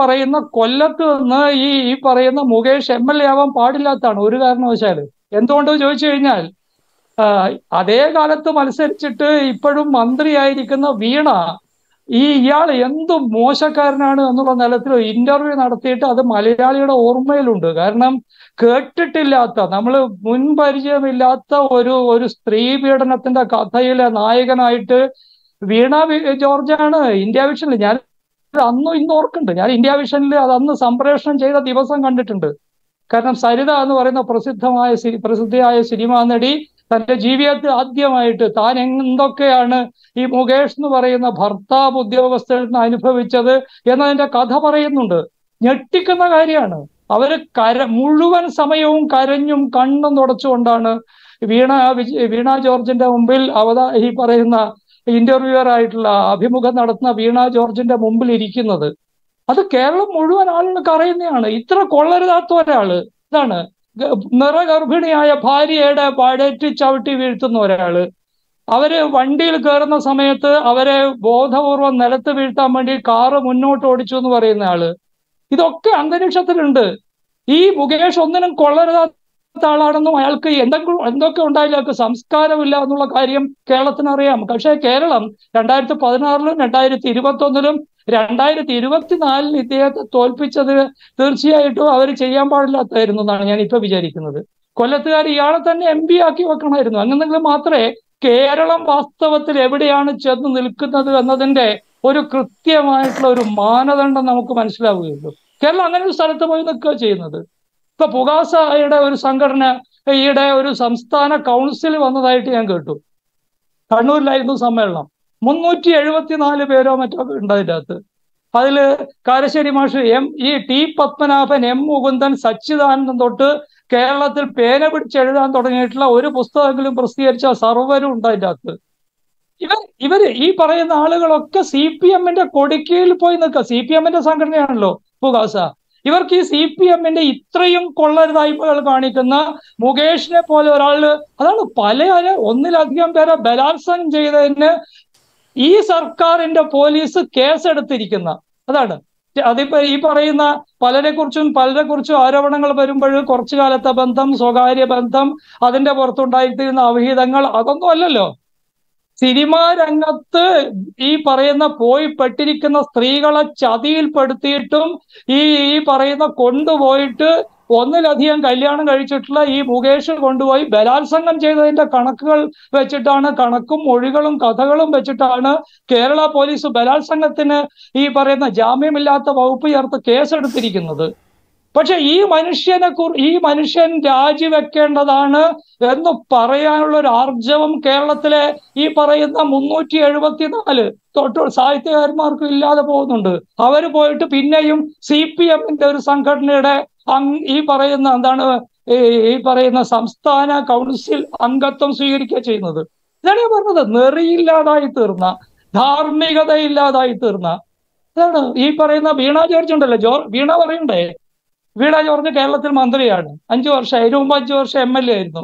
പറയുന്ന കൊല്ലത്ത് നിന്ന് ഈ ഈ പറയുന്ന മുകേഷ് എം എൽ എ ആവാൻ പാടില്ലാത്തതാണ് ഒരു കാരണവശാല് എന്തുകൊണ്ട് ചോദിച്ചു കഴിഞ്ഞാൽ അതേ കാലത്ത് മത്സരിച്ചിട്ട് ഇപ്പോഴും മന്ത്രിയായിരിക്കുന്ന വീണ ഈ ഇയാൾ എന്ത് മോശക്കാരനാണ് എന്നുള്ള നിലത്തിൽ ഇന്റർവ്യൂ നടത്തിയിട്ട് അത് മലയാളിയുടെ ഓർമ്മയിലുണ്ട് കാരണം കേട്ടിട്ടില്ലാത്ത നമ്മൾ മുൻപരിചയമില്ലാത്ത ഒരു ഒരു സ്ത്രീ പീഡനത്തിന്റെ കഥയിലെ നായകനായിട്ട് വീണ ജോർജാണ് ഇന്ത്യ വിഷനിൽ ഞാൻ അന്നും ഇന്ന് ഓർക്കുന്നുണ്ട് ഞാൻ ഇന്ത്യ വിഷനിൽ അത് അന്ന് സംപ്രേഷണം ചെയ്ത ദിവസം കണ്ടിട്ടുണ്ട് കാരണം സരിത എന്ന് പറയുന്ന പ്രസിദ്ധമായ പ്രസിദ്ധിയായ സിനിമ നടി തന്റെ ജീവിതത്തിൽ ആദ്യമായിട്ട് താൻ എന്തൊക്കെയാണ് ഈ മുകേഷ് എന്ന് പറയുന്ന ഭർത്താവ് ഉദ്യോഗസ്ഥരിൽ നിന്ന് അനുഭവിച്ചത് എന്നതിന്റെ കഥ പറയുന്നുണ്ട് ഞെട്ടിക്കുന്ന കാര്യമാണ് അവര് കര മുഴുവൻ സമയവും കരഞ്ഞും കണ്ണും തുടച്ചുകൊണ്ടാണ് വീണ വീണ ജോർജിന്റെ മുമ്പിൽ അവത ഈ പറയുന്ന ഇന്റർവ്യൂവർ ആയിട്ടുള്ള അഭിമുഖം നടത്തുന്ന വീണ ജോർജിന്റെ മുമ്പിൽ ഇരിക്കുന്നത് അത് കേരളം മുഴുവൻ ആളുകൾക്ക് അറിയുന്നതാണ് ഇത്ര കൊള്ളരുതാത്ത ഒരാള് ഇതാണ് നിറഗർഭിണിയായ ഭാര്യയുടെ പാടേറ്റ് ചവിട്ടി വീഴ്ത്തുന്ന ഒരാള് അവര് വണ്ടിയിൽ കയറുന്ന സമയത്ത് അവരെ ബോധപൂർവം നിലത്ത് വീഴ്ത്താൻ വേണ്ടി കാറ് മുന്നോട്ട് ഓടിച്ചു എന്ന് പറയുന്ന ആള് ഇതൊക്കെ അന്തരീക്ഷത്തിലുണ്ട് ഈ മുകേഷ് ഒന്നിനും കൊള്ളരുതാത്ത ആളാണെന്നും അയാൾക്ക് എന്തൊക്കെ എന്തൊക്കെ ഉണ്ടായാലും അയാൾക്ക് സംസ്കാരമില്ല എന്നുള്ള കാര്യം കേരളത്തിന് അറിയാം പക്ഷേ കേരളം രണ്ടായിരത്തി പതിനാറിലും രണ്ടായിരത്തി ഇരുപത്തി ഒന്നിലും രണ്ടായിരത്തി ഇരുപത്തിനാലിൽ ഇദ്ദേഹത്തെ തോൽപ്പിച്ചത് തീർച്ചയായിട്ടും അവർ ചെയ്യാൻ പാടില്ലാത്തായിരുന്നു എന്നാണ് ഞാൻ ഇപ്പൊ വിചാരിക്കുന്നത് കൊല്ലത്തുകാർ ഇയാളെ തന്നെ എം പി ആക്കി വെക്കണമായിരുന്നു അങ്ങനെങ്കിൽ മാത്രമേ കേരളം വാസ്തവത്തിൽ എവിടെയാണ് ചെന്ന് നിൽക്കുന്നത് എന്നതിന്റെ ഒരു കൃത്യമായിട്ടുള്ള ഒരു മാനദണ്ഡം നമുക്ക് മനസ്സിലാവുകയുള്ളൂ കേരളം അങ്ങനെ ഒരു സ്ഥലത്ത് പോയി നിൽക്കുക ചെയ്യുന്നത് ഇപ്പൊ പുകാസയുടെ ഒരു സംഘടന ഈയിടെ ഒരു സംസ്ഥാന കൗൺസിൽ വന്നതായിട്ട് ഞാൻ കേട്ടു കണ്ണൂരിലായിരുന്നു സമ്മേളനം മുന്നൂറ്റി എഴുപത്തിനാല് പേരോ മറ്റോ അതിൻ്റെ അകത്ത് അതിൽ കാരശ്ശേരി മാഷ് എം ഈ ടി പത്മനാഭൻ എം മുകുന്ദൻ സച്ചിദാനന്ദൻ തൊട്ട് കേരളത്തിൽ പേന പിടിച്ചെഴുതാൻ തുടങ്ങിയിട്ടുള്ള ഒരു പുസ്തകങ്ങളും പ്രസിദ്ധീകരിച്ച സർവരും ഉണ്ട് അതിൻ്റെ അകത്ത് ഇവർ ഇവര് ഈ പറയുന്ന ആളുകളൊക്കെ സി പി എമ്മിന്റെ കൊടിക്കീഴിൽ പോയി നിൽക്കുക സി പി എമ്മിന്റെ സംഘടനയാണല്ലോ പുകാസ ഇവർക്ക് ഈ സി പി എമ്മിന്റെ ഇത്രയും കൊള്ളരുതായ്മകൾ കാണിക്കുന്ന മുകേഷിനെ പോലെ ഒരാൾ അതാണ് പല ഒന്നിലധികം പേരെ ബലാത്സംഗം ചെയ്തതിന് ഈ സർക്കാരിന്റെ പോലീസ് കേസെടുത്തിരിക്കുന്ന അതാണ് അതിപ്പോ ഈ പറയുന്ന പലരെ കുറിച്ചും പലരെ കുറിച്ചും ആരോപണങ്ങൾ വരുമ്പോൾ കുറച്ചു കാലത്തെ ബന്ധം സ്വകാര്യ ബന്ധം അതിന്റെ പുറത്തുണ്ടായിരുന്ന അവഹിതങ്ങൾ അതൊന്നും അല്ലല്ലോ സിനിമാ രംഗത്ത് ഈ പറയുന്ന പോയി പെട്ടിരിക്കുന്ന സ്ത്രീകളെ ചതിയിൽപ്പെടുത്തിയിട്ടും ഈ ഈ പറയുന്ന കൊണ്ടുപോയിട്ട് ഒന്നിലധികം കല്യാണം കഴിച്ചിട്ടുള്ള ഈ മുകേഷ് കൊണ്ടുപോയി ബലാത്സംഗം ചെയ്തതിന്റെ കണക്കുകൾ വെച്ചിട്ടാണ് കണക്കും മൊഴികളും കഥകളും വെച്ചിട്ടാണ് കേരള പോലീസ് ബലാത്സംഗത്തിന് ഈ പറയുന്ന ജാമ്യമില്ലാത്ത വകുപ്പ് ചേർത്ത് കേസെടുത്തിരിക്കുന്നത് പക്ഷെ ഈ മനുഷ്യനെ കുറി ഈ മനുഷ്യൻ രാജിവെക്കേണ്ടതാണ് എന്ന് പറയാനുള്ള ഒരു ആർജവം കേരളത്തിലെ ഈ പറയുന്ന മുന്നൂറ്റി എഴുപത്തിനാല് തൊട്ട് സാഹിത്യകാരന്മാർക്കും ഇല്ലാതെ പോകുന്നുണ്ട് അവർ പോയിട്ട് പിന്നെയും സി പി എമ്മിന്റെ ഒരു സംഘടനയുടെ ഈ പറയുന്ന എന്താണ് ഈ പറയുന്ന സംസ്ഥാന കൗൺസിൽ അംഗത്വം സ്വീകരിക്കുക ചെയ്യുന്നത് ഇതാണ് ഞാൻ പറഞ്ഞത് നെറിയില്ലാതായി തീർന്ന ധാർമ്മികതയില്ലാതായി തീർന്ന അതാണ് ഈ പറയുന്ന വീണ ജോർജ് ഉണ്ടല്ലോ ജോർ വീണ പറയണ്ടേ വീണ പറഞ്ഞ കേരളത്തിൽ മന്ത്രിയാണ് അഞ്ചു വർഷം അതിനു അഞ്ചു വർഷം എം എൽ എ ആയിരുന്നു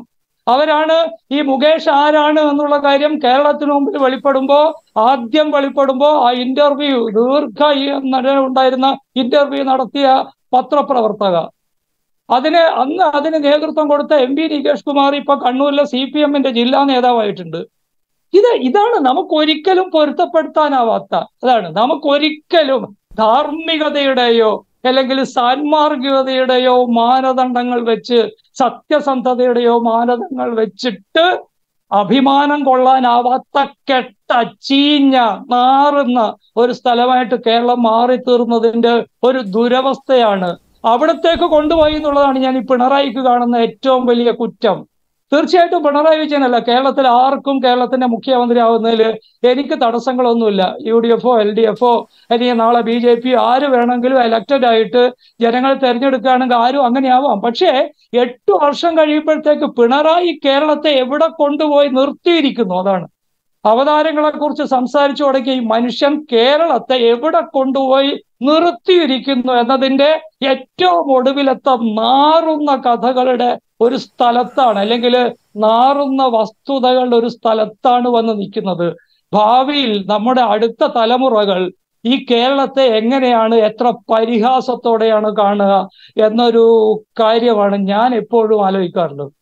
അവരാണ് ഈ മുകേഷ് ആരാണ് എന്നുള്ള കാര്യം കേരളത്തിന് മുമ്പിൽ വെളിപ്പെടുമ്പോൾ ആദ്യം വെളിപ്പെടുമ്പോൾ ആ ഇന്റർവ്യൂ ദീർഘ ഉണ്ടായിരുന്ന ഇന്റർവ്യൂ നടത്തിയ പത്രപ്രവർത്തക അതിന് അന്ന് അതിന് നേതൃത്വം കൊടുത്ത എം പി നികേഷ് കുമാർ ഇപ്പൊ കണ്ണൂരിലെ സി പി എമ്മിന്റെ ജില്ലാ നേതാവായിട്ടുണ്ട് ഇത് ഇതാണ് നമുക്ക് ഒരിക്കലും പൊരുത്തപ്പെടുത്താനാവാത്ത അതാണ് നമുക്ക് ഒരിക്കലും ധാർമ്മികതയുടെയോ അല്ലെങ്കിൽ സാൻമാർഗികതയുടെയോ മാനദണ്ഡങ്ങൾ വെച്ച് സത്യസന്ധതയുടെയോ മാനദണ്ഡങ്ങൾ വെച്ചിട്ട് അഭിമാനം കൊള്ളാനാവാത്ത കെട്ട ചീഞ്ഞ നാറുന്ന ഒരു സ്ഥലമായിട്ട് കേരളം മാറിത്തീർന്നതിന്റെ ഒരു ദുരവസ്ഥയാണ് അവിടത്തേക്ക് കൊണ്ടുപോയി എന്നുള്ളതാണ് ഞാൻ ഈ പിണറായിക്ക് കാണുന്ന ഏറ്റവും വലിയ കുറ്റം തീർച്ചയായിട്ടും പിണറായി വിജയനല്ല കേരളത്തിൽ ആർക്കും കേരളത്തിന്റെ മുഖ്യമന്ത്രി ആവുന്നതിൽ എനിക്ക് തടസ്സങ്ങളൊന്നുമില്ല യു ഡി എഫോ എൽ ഡി എഫോ അല്ലെങ്കിൽ നാളെ ബി ജെ പി ആര് വേണമെങ്കിലും എലക്റ്റഡ് ആയിട്ട് ജനങ്ങൾ തെരഞ്ഞെടുക്കുകയാണെങ്കിൽ ആരും അങ്ങനെയാവാം പക്ഷേ എട്ടു വർഷം കഴിയുമ്പോഴത്തേക്ക് പിണറായി കേരളത്തെ എവിടെ കൊണ്ടുപോയി നിർത്തിയിരിക്കുന്നു അതാണ് അവതാരങ്ങളെ കുറിച്ച് സംസാരിച്ചു തുടങ്ങി ഈ മനുഷ്യൻ കേരളത്തെ എവിടെ കൊണ്ടുപോയി നിർത്തിയിരിക്കുന്നു എന്നതിന്റെ ഏറ്റവും ഒടുവിലത്തെ മാറുന്ന കഥകളുടെ ഒരു സ്ഥലത്താണ് അല്ലെങ്കിൽ നാറുന്ന വസ്തുതകൾ ഒരു സ്ഥലത്താണ് വന്ന് നിൽക്കുന്നത് ഭാവിയിൽ നമ്മുടെ അടുത്ത തലമുറകൾ ഈ കേരളത്തെ എങ്ങനെയാണ് എത്ര പരിഹാസത്തോടെയാണ് കാണുക എന്നൊരു കാര്യമാണ് ഞാൻ എപ്പോഴും ആലോചിക്കാറുള്ളത്